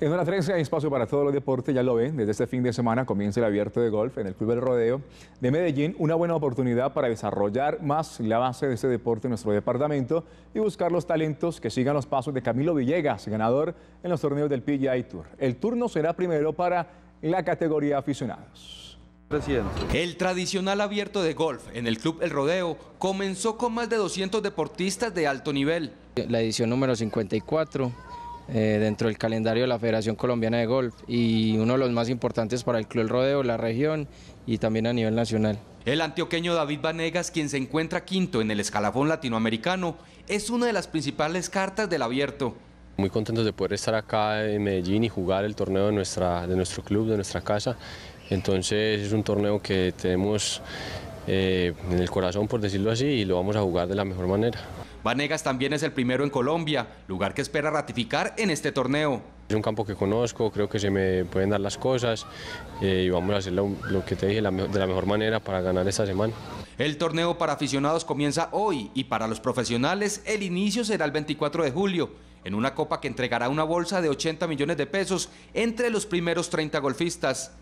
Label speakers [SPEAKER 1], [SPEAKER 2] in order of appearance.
[SPEAKER 1] En una 13 hay espacio para todos los deportes, ya lo ven, desde este fin de semana comienza el abierto de golf en el Club El Rodeo de Medellín, una buena oportunidad para desarrollar más la base de este deporte en nuestro departamento y buscar los talentos que sigan los pasos de Camilo Villegas, ganador en los torneos del PGA Tour. El turno será primero para la categoría aficionados.
[SPEAKER 2] Presidente. El tradicional abierto de golf en el Club El Rodeo comenzó con más de 200 deportistas de alto nivel.
[SPEAKER 3] La edición número 54 eh, dentro del calendario de la Federación Colombiana de Golf y uno de los más importantes para el Club el Rodeo, la región y también a nivel nacional.
[SPEAKER 2] El antioqueño David Vanegas, quien se encuentra quinto en el escalafón latinoamericano, es una de las principales cartas del abierto.
[SPEAKER 4] Muy contentos de poder estar acá en Medellín y jugar el torneo de, nuestra, de nuestro club, de nuestra casa. Entonces es un torneo que tenemos eh, en el corazón, por decirlo así, y lo vamos a jugar de la mejor manera.
[SPEAKER 2] Vanegas también es el primero en Colombia,
[SPEAKER 4] lugar que espera ratificar en este torneo. Es un campo que conozco, creo que se me pueden dar las cosas eh, y vamos a hacer lo, que te dije de la mejor manera para ganar esta semana.
[SPEAKER 2] El torneo para aficionados comienza hoy y para los profesionales el inicio será el 24 de julio en una copa que entregará una bolsa de 80 millones de pesos entre los primeros 30 golfistas.